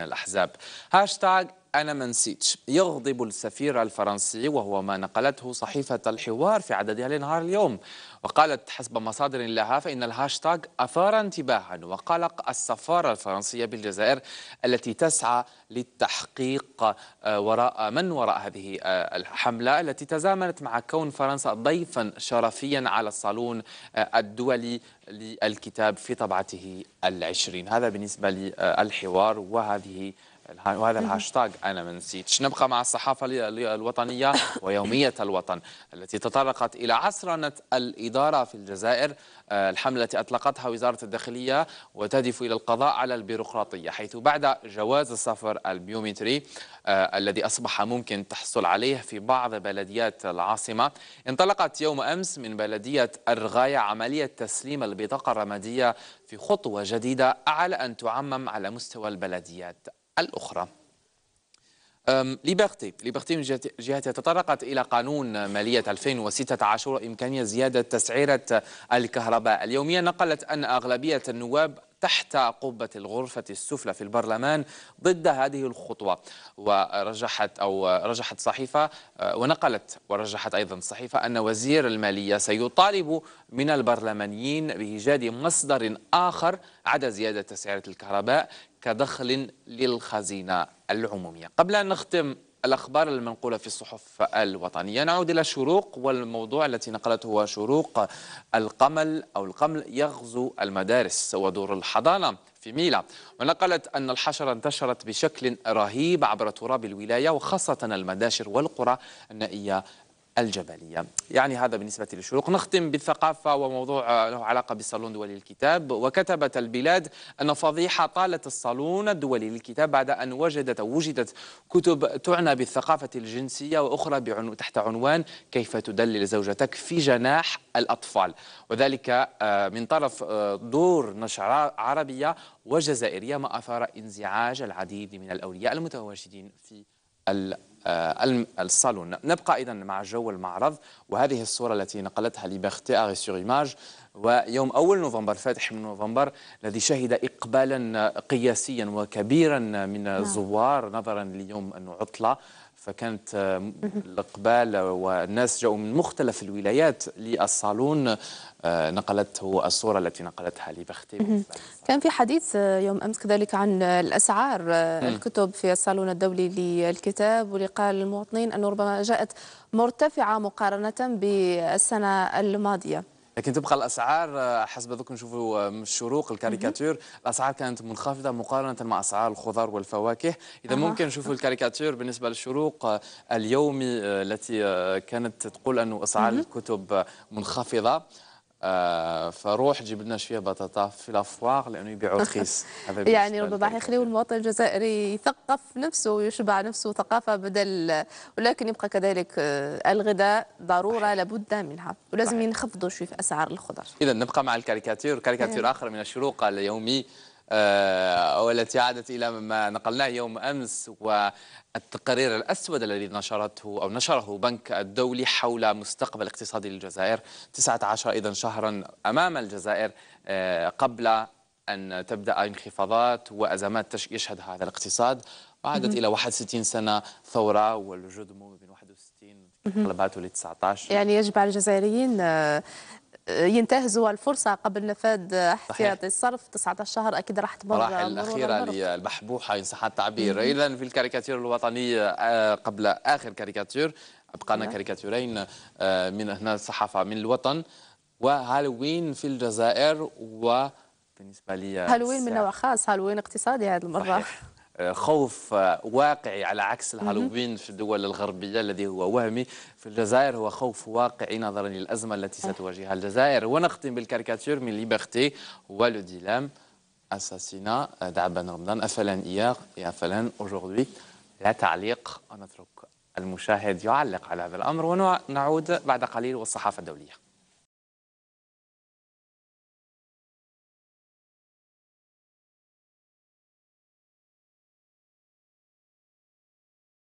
الأحزاب هاشتاغ أنا منسيتش يغضب السفير الفرنسي وهو ما نقلته صحيفة الحوار في عددها لنهار اليوم وقالت حسب مصادر لها فإن الهاشتاج أثار انتباها وقلق السفارة الفرنسية بالجزائر التي تسعى للتحقيق آه، وراء من وراء هذه آه، الحملة التي تزامنت مع كون فرنسا ضيفا شرفيا على الصالون آه، الدولي للكتاب في طبعته العشرين هذا بالنسبة للحوار وهذه وهذا الهاشتاج أنا ما نسيتش نبقى مع الصحافة الوطنية ويومية الوطن التي تطرقت إلى عصرنة الإدارة في الجزائر آه، الحملة التي أطلقتها وزارة الداخلية وتهدف إلى القضاء على البيروقراطية حيث بعد جواز السفر البيومتري آه، الذي أصبح ممكن تحصل عليه في بعض بلديات العاصمة انطلقت يوم أمس من بلدية الرغاية عملية تسليم البطاقة الرمادية في خطوة جديدة على أن تعمم على مستوى البلديات الأخرى ليبرتي ليبرتي من جهتها تطرقت إلى قانون مالية 2016 وإمكانية زيادة تسعيرة الكهرباء اليومية نقلت أن أغلبية النواب تحت قبة الغرفة السفلى في البرلمان ضد هذه الخطوة ورجحت أو رجحت صحيفة أه، ونقلت ورجحت أيضا صحيفة أن وزير المالية سيطالب من البرلمانيين بإيجاد مصدر آخر عدا زيادة تسعيرة الكهرباء كدخل للخزينة العمومية قبل أن نختم الأخبار المنقولة في الصحف الوطنية نعود إلى شروق والموضوع التي نقلته هو شروق القمل أو القمل يغزو المدارس ودور الحضانة في ميلا ونقلت أن الحشرة انتشرت بشكل رهيب عبر تراب الولاية وخاصة المداشر والقرى النائية الجبلية يعني هذا بالنسبة للشروق نختم بالثقافة وموضوع آه، له علاقة بالصالون الدولي للكتاب وكتبت البلاد أن فضيحة طالت الصالون الدولي للكتاب بعد أن وجدت وجدت كتب تعنى بالثقافة الجنسية وأخرى تحت عنوان كيف تدلل زوجتك في جناح الأطفال وذلك آه، من طرف آه، دور نشر عربية وجزائرية ما أثار انزعاج العديد من الأولياء المتواجدين في آه، الصالون نبقى إذا مع جو المعرض وهذه الصورة التي نقلتها لبختي أغي سور إيماج ويوم أول نوفمبر فاتح من نوفمبر الذي شهد إقبالا قياسيا وكبيرا من نعم. الزوار نظرا ليوم أنه عطلة فكانت آه، الاقبال والناس جاءوا من مختلف الولايات للصالون آه، نقلته الصوره التي نقلتها لبختي كان في حديث آه، يوم امس كذلك عن الاسعار الكتب في الصالون الدولي للكتاب واللي قال المواطنين انه ربما جاءت مرتفعه مقارنه بالسنه الماضيه لكن تبقى الاسعار آه، حسب ذوك نشوفوا آه، من الشروق الكاريكاتير الاسعار كانت منخفضه مقارنه مع اسعار الخضار والفواكه اذا أه. ممكن نشوفوا الكاريكاتير بالنسبه للشروق آه، اليومي التي كانت تقول انه اسعار الكتب منخفضه آه، فروح جيب لنا شويه بطاطا في لافوار لانه يبيعوا رخيص يعني ربما يخليوا المواطن الجزائري يثقف نفسه ويشبع نفسه ثقافه بدل ولكن يبقى كذلك آه، الغذاء ضروره صحيح. لابد منها ولازم ينخفضوا شوي في اسعار الخضر اذا نبقى مع الكاريكاتير كاريكاتير نعم. اخر من الشروق اليومي آه، والتي عادت إلى ما نقلناه يوم أمس والتقرير الأسود الذي نشرته أو نشره بنك الدولي حول مستقبل اقتصادي للجزائر 19 إذا شهرا أمام الجزائر آه، قبل أن تبدأ انخفاضات وأزمات يشهد هذا الاقتصاد وعادت إلى 61 سنة ثورة والوجود من 61 انقلاباته ل 19 يعني يجب على الجزائريين آه، ينتهزوا الفرصه قبل نفاذ احتياطي الصرف 19 شهر اكيد راح تمر المراحل الاخيره للبحبوحه ان صح التعبير اذا في الكاريكاتير الوطنيه آه، قبل اخر كاريكاتير أبقانا كاريكاتيرين آه، من هنا الصحافه من الوطن وهالوين في الجزائر و لي هالوين من نوع خاص هالوين اقتصادي هذه المره صحيح. خوف واقعي على عكس الهالوين في الدول الغربية الذي هو وهمي في الجزائر هو خوف واقعي نظرا للأزمة التي ستواجهها الجزائر ونختم بالكاريكاتير من ليبرتي ولو ديلام أساسينا دعبان رمضان أفلا إياغ أفلا أجوردي لا تعليق نترك المشاهد يعلق على هذا الأمر ونعود بعد قليل والصحافة الدولية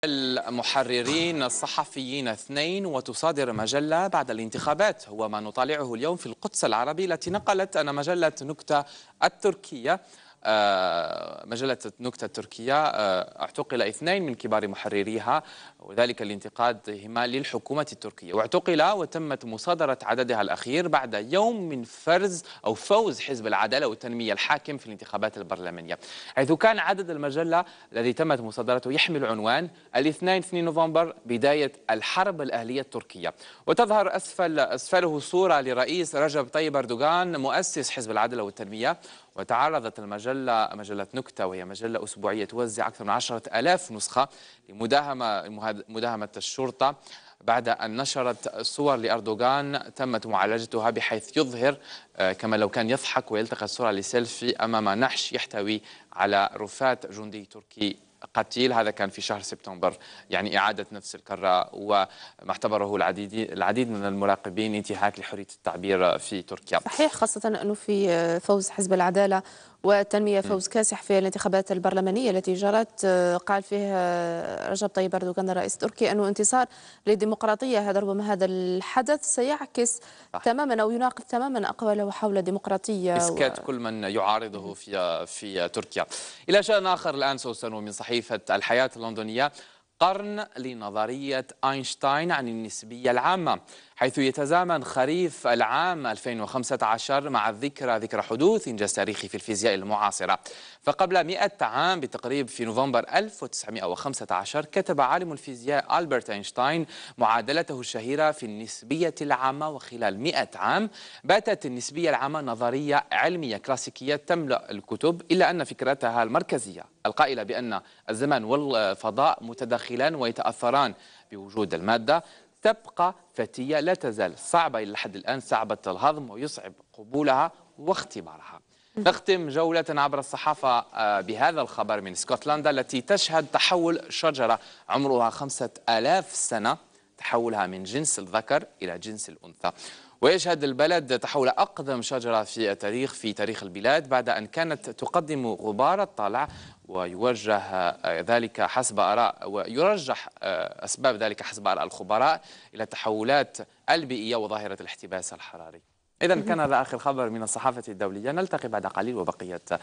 المحررين الصحفيين اثنين وتصادر مجلة بعد الانتخابات هو ما نطالعه اليوم في القدس العربي التي نقلت أن مجلة نكتة التركية آه، مجلة نكتة التركية آه، اعتقل اثنين من كبار محرريها وذلك لانتقادهما للحكومة التركية واعتقل وتمت مصادرة عددها الأخير بعد يوم من فرز أو فوز حزب العدالة والتنمية الحاكم في الانتخابات البرلمانية حيث كان عدد المجلة الذي تمت مصادرته يحمل عنوان الاثنين 2 نوفمبر بداية الحرب الأهلية التركية وتظهر أسفل أسفله صورة لرئيس رجب طيب أردوغان مؤسس حزب العدالة والتنمية وتعرضت المجلة مجلة نكتة وهي مجلة أسبوعية توزع أكثر من عشرة ألاف نسخة لمداهمة مداهمة الشرطة بعد أن نشرت صور لأردوغان تمت معالجتها بحيث يظهر آه، كما لو كان يضحك ويلتقى الصورة لسيلفي أمام نحش يحتوي على رفات جندي تركي قتيل هذا كان في شهر سبتمبر يعني إعادة نفس الكرة وما اعتبره العديد العديد من المراقبين انتهاك لحرية التعبير في تركيا صحيح خاصة أنه في فوز حزب العدالة والتنمية فوز كاسح في الانتخابات البرلمانية التي جرت قال فيها رجب طيب أردوغان الرئيس التركي أنه انتصار للديمقراطية هذا ربما هذا الحدث سيعكس صح. تماما أو يناقض تماما أقواله حول الديمقراطية إسكات و... كل من يعارضه في في تركيا إلى شأن آخر الآن سوسن ومن صحيح صحيفة الحياة اللندنية قرن لنظرية أينشتاين عن النسبية العامة حيث يتزامن خريف العام 2015 مع الذكرى ذكرى حدوث إنجاز تاريخي في الفيزياء المعاصرة فقبل 100 عام بتقريب في نوفمبر 1915 كتب عالم الفيزياء ألبرت أينشتاين معادلته الشهيرة في النسبية العامة وخلال 100 عام باتت النسبية العامة نظرية علمية كلاسيكية تملأ الكتب إلا أن فكرتها المركزية القائلة بأن الزمان والفضاء متداخلان ويتأثران بوجود المادة تبقى فتية لا تزال صعبة إلى حد الآن صعبة الهضم ويصعب قبولها واختبارها نختم جولة عبر الصحافة آه، بهذا الخبر من اسكتلندا التي تشهد تحول شجرة عمرها خمسة آلاف سنة تحولها من جنس الذكر إلى جنس الأنثى ويشهد البلد تحول أقدم شجرة في التاريخ في تاريخ البلاد بعد أن كانت تقدم غبار الطلع ويوجه آه، ذلك حسب آراء ويرجح آه، أسباب ذلك حسب آراء الخبراء إلى التحولات البيئية وظاهرة الاحتباس الحراري إذا كان هذا آخر خبر من الصحافة الدولية نلتقي بعد قليل وبقية